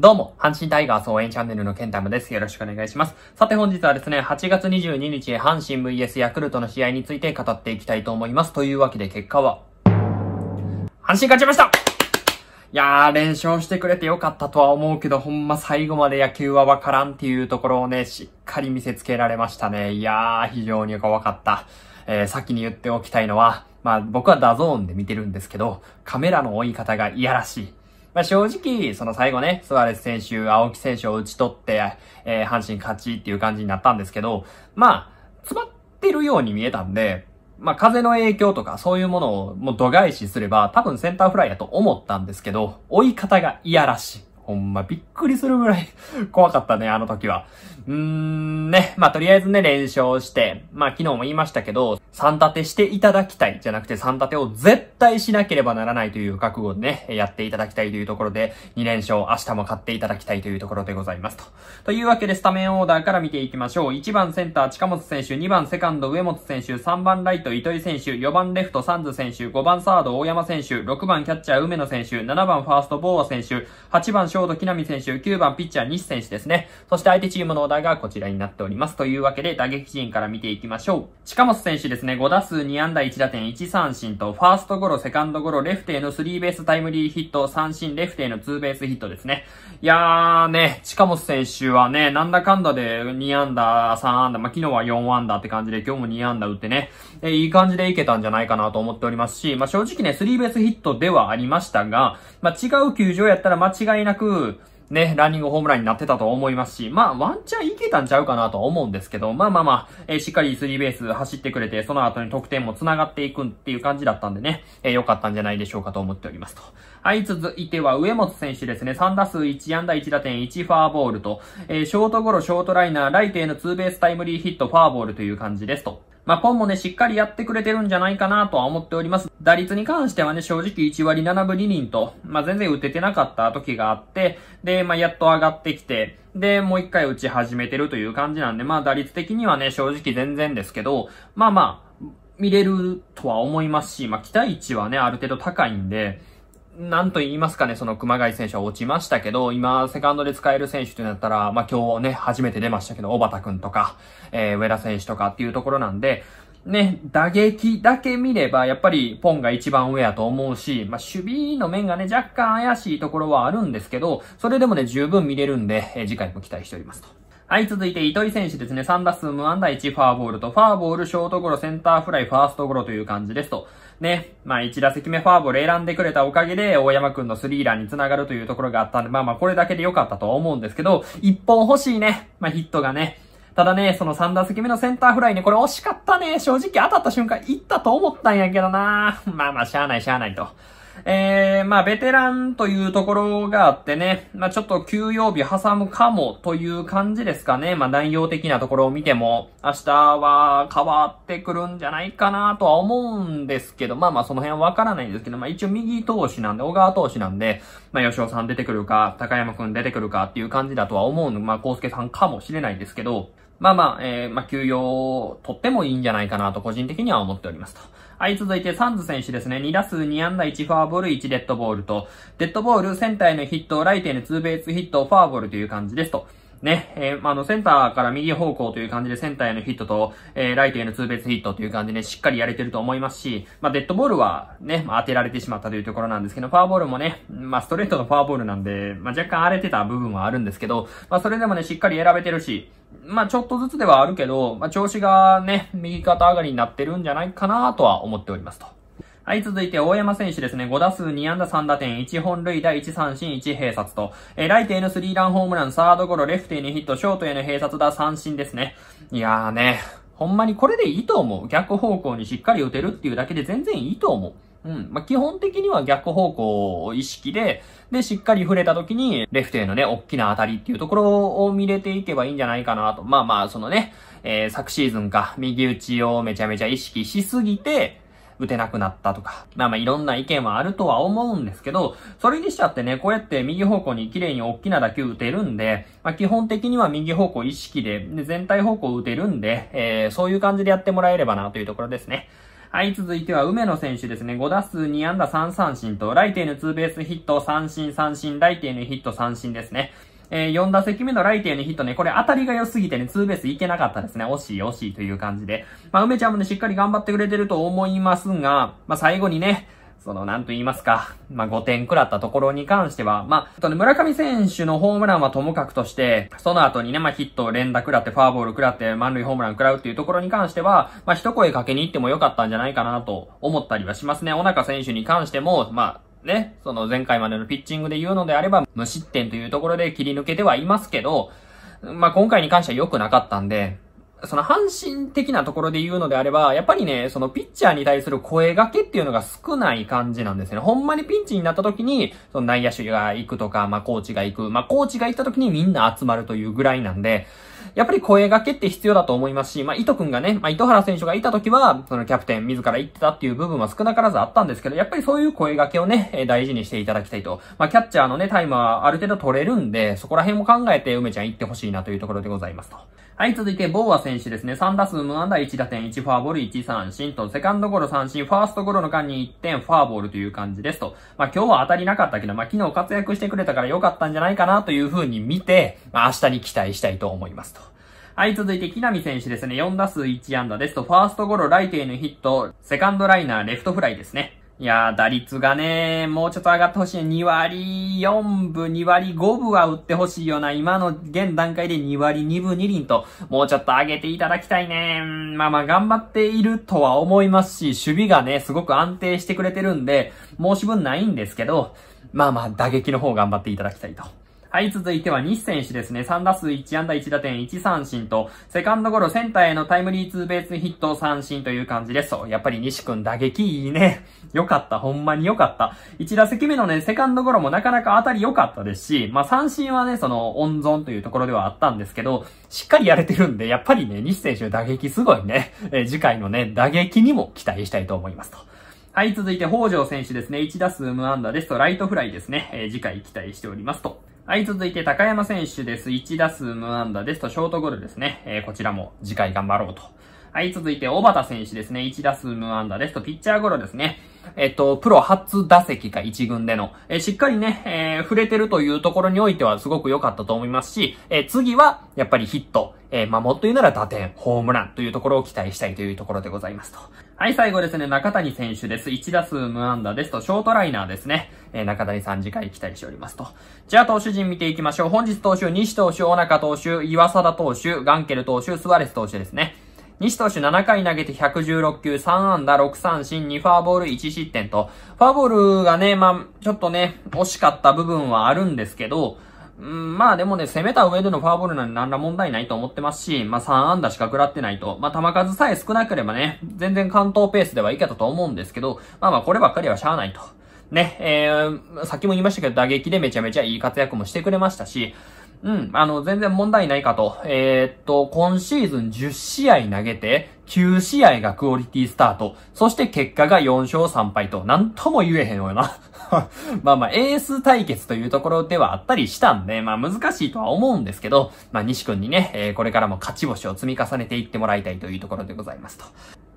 どうも、阪神タイガース応援チャンネルのケンタムです。よろしくお願いします。さて本日はですね、8月22日、阪神 VS ヤクルトの試合について語っていきたいと思います。というわけで結果は、阪神勝ちましたいやー、連勝してくれてよかったとは思うけど、ほんま最後まで野球はわからんっていうところをね、しっかり見せつけられましたね。いやー、非常に怖かった。えー、先に言っておきたいのは、まあ僕はダゾーンで見てるんですけど、カメラの追い方がいやらしい。まあ、正直、その最後ね、スアレス選手、青木選手を打ち取って、えー、阪神勝ちっていう感じになったんですけど、まあ、詰まってるように見えたんで、まあ、風の影響とかそういうものをもう度外視すれば、多分センターフライやと思ったんですけど、追い方がいやらしい。ほんまびっくりするぐらい 怖かったね、あの時は。うーん、ね。まあ、とりあえずね、連勝して、まあ、昨日も言いましたけど、3立てしていただきたいじゃなくて3立てを絶対しなければならないという覚悟でね、やっていただきたいというところで、2連勝、明日も勝っていただきたいというところでございますと。というわけで、スタメンオーダーから見ていきましょう。1番センター、近本選手、2番セカンド、上本選手、3番ライト、糸井選手、4番レフト、サンズ選手、5番サード、大山選手、6番キャッチャー、梅野選手、7番ファースト、ボーア選手、8番ショート木並選手、9番ピッチャー西選手ですね。そして相手チームのオ題がこちらになっております。というわけで、打撃陣から見ていきましょう。近本選手ですね、5打数2安打1打点1三振と、ファーストゴロ、セカンドゴロ、レフテーのスリーベースタイムリーヒット、三振、レフテーのツーベースヒットですね。いやーね、近本選手はね、なんだかんだで2安打、3安打、まあ、昨日は4安打って感じで、今日も2安打打ってね、えいい感じでいけたんじゃないかなと思っておりますし、まあ、正直ね、スリーベースヒットではありましたが、まあ、違う球場やったら間違いなくく、ね、ランニングホームランになってたと思いますし、まあ、ワンチャンいけたんちゃうかなとは思うんですけど、まあまあまあ、えー、しっかりスリーベース走ってくれて、その後に得点も繋がっていくっていう感じだったんでね、えー、良かったんじゃないでしょうかと思っておりますと。はい、続いては上本選手ですね。3打数1安打1打点1ファーボールと、えー、ショートゴロ、ショートライナー、ライテへのツーベースタイムリーヒット、ファーボールという感じですと。まあ、ポンもね、しっかりやってくれてるんじゃないかなとは思っております。打率に関してはね、正直1割7分2厘と、まあ、全然打ててなかった時があって、で、まあ、やっと上がってきて、で、もう一回打ち始めてるという感じなんで、まあ、打率的にはね、正直全然ですけど、まあまあ、見れるとは思いますし、まあ、期待値はね、ある程度高いんで、なんと言いますかね、その熊谷選手は落ちましたけど、今、セカンドで使える選手ってなったら、まあ、今日ね、初めて出ましたけど、小畑くんとか、えー、上田選手とかっていうところなんで、ね、打撃だけ見れば、やっぱりポンが一番上やと思うし、まあ、守備の面がね、若干怪しいところはあるんですけど、それでもね、十分見れるんで、え次回も期待しておりますと。はい、続いて糸井選手ですね。3打数無安打1ファーボールと、ファーボール、ショートゴロ、センターフライ、ファーストゴロという感じですと。ね、まあ1打席目ファーボール選んでくれたおかげで、大山くんのスリーランにつながるというところがあったんで、まあまあこれだけで良かったとは思うんですけど、1本欲しいね。まあヒットがね。ただね、その3打席目のセンターフライね、これ惜しかったね。正直当たった瞬間行ったと思ったんやけどな。まあまあしゃあないしゃあないと。えー、まあ、ベテランというところがあってね、まあ、ちょっと休養日挟むかもという感じですかね。まあ、内容的なところを見ても、明日は変わってくるんじゃないかなとは思うんですけど、まあまあ、その辺はわからないんですけど、まあ、一応右投手なんで、小川投手なんで、まあ、吉尾さん出てくるか、高山くん出てくるかっていう感じだとは思うの、まあ、康介さんかもしれないですけど、まあまあ、えー、まあ、休養を取ってもいいんじゃないかなと個人的には思っておりますと。はい、続いてサンズ選手ですね。2打数2安打1フォアボール1デッドボールと、デッドボールセンターへのヒット、ライトへのツーベースヒット、フォアボールという感じですと。ね、えー、あの、センターから右方向という感じでセンターへのヒットと、えー、ライトへのツーベースヒットという感じで、ね、しっかりやれてると思いますし、まあ、デッドボールはね、まあ、当てられてしまったというところなんですけど、フォアボールもね、まあ、ストレートのフォアボールなんで、まあ、若干荒れてた部分はあるんですけど、まあ、それでもね、しっかり選べてるし、まあ、ちょっとずつではあるけど、まあ、調子がね、右肩上がりになってるんじゃないかなとは思っておりますと。はい、続いて大山選手ですね。5打数2安打3打点、1本塁打、1三振、1併殺と、えー、ライトへのスリーランホームラン、サードゴロ、レフトへのヒット、ショートへの併殺打、三振ですね。いやーね、ほんまにこれでいいと思う。逆方向にしっかり打てるっていうだけで全然いいと思う。うん。まあ、基本的には逆方向を意識で、で、しっかり触れた時に、レフトへのね、大きな当たりっていうところを見れていけばいいんじゃないかなと。まあまあ、そのね、えー、昨シーズンか、右打ちをめちゃめちゃ意識しすぎて、打てなくなったとか、まあまあいろんな意見はあるとは思うんですけど、それにしちゃってね、こうやって右方向に綺麗に大きな打球打てるんで、まあ基本的には右方向意識で、で全体方向打てるんで、えー、そういう感じでやってもらえればなというところですね。はい、続いては梅野選手ですね。5打数2安打3三振と、ライテへのツーベースヒット、三振三振、ライテへのヒット三振ですね。えー、4打席目のライトへのヒットね、これ当たりが良すぎてね、ツーベースいけなかったですね。惜しい惜しいという感じで。まあ、梅ちゃんもね、しっかり頑張ってくれてると思いますが、まあ、最後にね、その、なんと言いますか。まあ、5点食らったところに関しては、まあ、とね、村上選手のホームランはともかくとして、その後にね、まあ、ヒット、連打食らって、ファーボール食らって、満塁ホームラン食らうっていうところに関しては、まあ、一声かけに行ってもよかったんじゃないかなと思ったりはしますね。小中選手に関しても、まあ、ね、その前回までのピッチングで言うのであれば、無失点というところで切り抜けてはいますけど、まあ、今回に関しては良くなかったんで、その阪神的なところで言うのであれば、やっぱりね、そのピッチャーに対する声掛けっていうのが少ない感じなんですね。ほんまにピンチになった時に、その内野手が行くとか、まあコーチが行く、まあコーチが行った時にみんな集まるというぐらいなんで、やっぱり声掛けって必要だと思いますし、まあ、糸くんがね、まあ、糸原選手がいた時は、そのキャプテン自ら行ってたっていう部分は少なからずあったんですけど、やっぱりそういう声掛けをね、え大事にしていただきたいと。まあ、キャッチャーのね、タイムはある程度取れるんで、そこら辺も考えて梅ちゃん行ってほしいなというところでございますと。はい、続いて、ボーア選手ですね。3打数無安打1打点、1フォアボール、1三振と、セカンドゴロ三振、ファーストゴロの間に1点、フォアボールという感じですと。まあ、今日は当たりなかったけど、まあ、昨日活躍してくれたから良かったんじゃないかなという風に見て、まあ、明日に期待したいと思いますと。はい、続いて、木浪選手ですね。4打数1安打ですと、ファーストゴロ、ライテへのヒット、セカンドライナー、レフトフライですね。いやー、打率がね、もうちょっと上がってほしい。2割4分、2割5分は打ってほしいような、今の現段階で2割2分2厘と、もうちょっと上げていただきたいね。まあまあ、頑張っているとは思いますし、守備がね、すごく安定してくれてるんで、申し分ないんですけど、まあまあ、打撃の方頑張っていただきたいと。はい、続いては西選手ですね。3打数1安打1打点1三振と、セカンドゴロセンターへのタイムリーツーベースヒット三振という感じです。そう、やっぱり西くん打撃いいね。よかった、ほんまによかった。1打席目のね、セカンドゴロもなかなか当たり良かったですし、まあ三振はね、その温存というところではあったんですけど、しっかりやれてるんで、やっぱりね、西選手打撃すごいね。えー、次回のね、打撃にも期待したいと思いますと。はい、続いて、北条選手ですね。1打数無安打ですと、ライトフライですね。えー、次回期待しておりますと。はい、続いて高山選手です。1打数無安打ですと、ショートゴールですね。えー、こちらも次回頑張ろうと。はい、続いて、小畑選手ですね。1打数無安打ですと、ピッチャーゴロですね。えっと、プロ初打席か1軍での、えしっかりね、えー、触れてるというところにおいてはすごく良かったと思いますし、えー、次は、やっぱりヒット、えー、まもっと言うなら打点、ホームランというところを期待したいというところでございますと。はい、最後ですね、中谷選手です。1打数無安打ですと、ショートライナーですね。えー、中谷さん次回期待しておりますと。じゃあ、投手陣見ていきましょう。本日投手、西投手、小中投手、岩貞投手、ガンケル投手、スワレス投手ですね。西投手7回投げて116球、3安打、6三振、2ファーボール、1失点と、ファーボールがね、まあ、ちょっとね、惜しかった部分はあるんですけど、うん、まあでもね、攻めた上でのファーボールなんら問題ないと思ってますし、まあ3安打しか食らってないと。まあ球数さえ少なければね、全然関東ペースではいけたと思うんですけど、まあまあこればっかりはしゃあないと。ね、えー、さっきも言いましたけど打撃でめちゃめちゃいい活躍もしてくれましたし、うん、あの、全然問題ないかと。えー、っと、今シーズン10試合投げて、9試合がクオリティスタート。そして結果が4勝3敗と、なんとも言えへんよな。まあまあ、エース対決というところではあったりしたんで、まあ難しいとは思うんですけど、まあ西君にね、えー、これからも勝ち星を積み重ねていってもらいたいというところでございますと。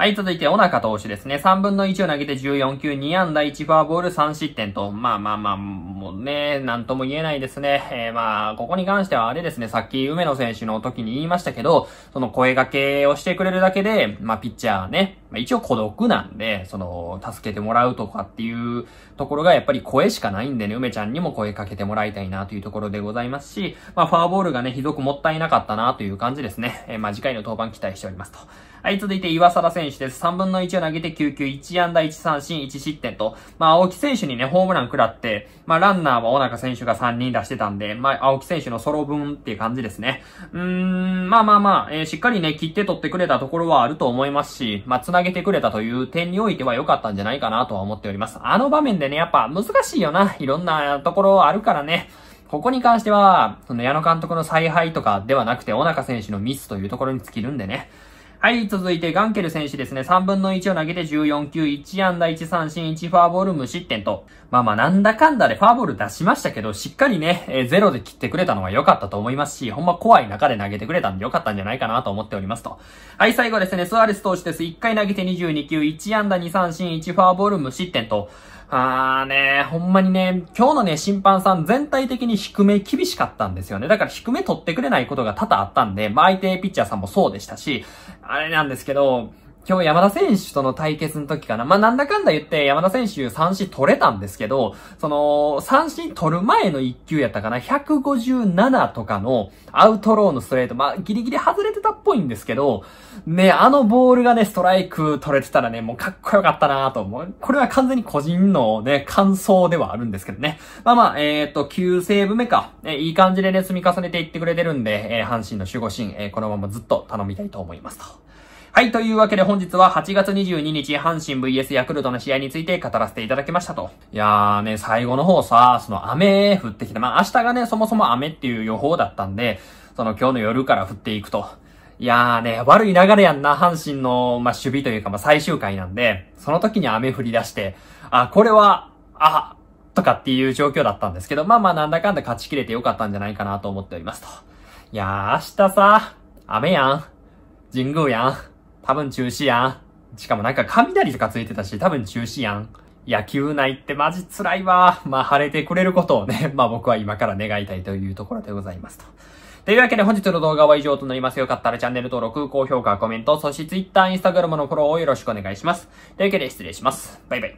はい、続いて、小中投手ですね。3分の1を投げて14球、2安打1フォアボール3失点と、まあまあまあ、もうね、なんとも言えないですね。えー、まあ、ここに関してはあれですね、さっき梅野選手の時に言いましたけど、その声掛けをしてくれるだけで、まあ、ピッチャーね、まあ、一応孤独なんで、その、助けてもらうとかっていうところがやっぱり声しかないんでね、梅ちゃんにも声かけてもらいたいなというところでございますし、まあ、ファーボールがね、ひどくもったいなかったなという感じですね。えー、まあ、次回の登板期待しておりますと。はい、続いて岩貞選手です。3分の1を投げて9球、1安打1三振、1失点と、まあ、青木選手にね、ホームラン食らって、まあ、ランナーは小中選手が3人出してたんで、まあ、青木選手のソロ分っていう感じですね。うーん、まあまあまあ、えー、しっかりね、切って取ってくれたところはあると思いますし、まあ、げてくれたという点においては良かったんじゃないかなとは思っております。あの場面でね、やっぱ難しいよな。いろんなところあるからね。ここに関しては、その矢野監督の采配とかではなくて、小中選手のミスというところに尽きるんでね。はい、続いてガンケル選手ですね。3分の1を投げて14球、1安打1三振、1フォアボール無失点と。まあまあなんだかんだでフォアボール出しましたけど、しっかりね、えー、ゼロで切ってくれたのは良かったと思いますし、ほんま怖い中で投げてくれたんで良かったんじゃないかなと思っておりますと。はい、最後ですね、スアレス投手です。1回投げて22球、1安打2三振、1フォアボール無失点と。あーね、ほんまにね、今日のね、審判さん全体的に低め厳しかったんですよね。だから低め取ってくれないことが多々あったんで、まあ相手ピッチャーさんもそうでしたし、あれなんですけど、今日山田選手との対決の時かな。まあ、なんだかんだ言って山田選手三振取れたんですけど、その、三振取る前の一球やったかな。157とかのアウトローのストレート。まあ、ギリギリ外れてたっぽいんですけど、ね、あのボールがね、ストライク取れてたらね、もうかっこよかったなと思う。これは完全に個人のね、感想ではあるんですけどね。まあまあ、えー、っと、9セーブ目か。えいい感じでね、積み重ねていってくれてるんで、えー、阪神の守護神、えー、このままずっと頼みたいと思いますと。はい、というわけで本日は8月22日、阪神 VS ヤクルトの試合について語らせていただきましたと。いやーね、最後の方さ、その雨降ってきて、まあ明日がね、そもそも雨っていう予報だったんで、その今日の夜から降っていくと。いやーね、悪い流れやんな、阪神の、まあ、守備というか、まあ、最終回なんで、その時に雨降り出して、あ、これは、あ、とかっていう状況だったんですけど、まあまあなんだかんだ勝ち切れてよかったんじゃないかなと思っておりますと。いやー、明日さ、雨やん。神宮やん。多分中止やん。しかもなんか雷とかついてたし、多分中止やん。野球内ってマジ辛いわ。まあ晴れてくれることをね、まあ僕は今から願いたいというところでございますと。というわけで本日の動画は以上となります。よかったらチャンネル登録、高評価、コメント、そして Twitter、Instagram のフォローをよろしくお願いします。というわけで失礼します。バイバイ。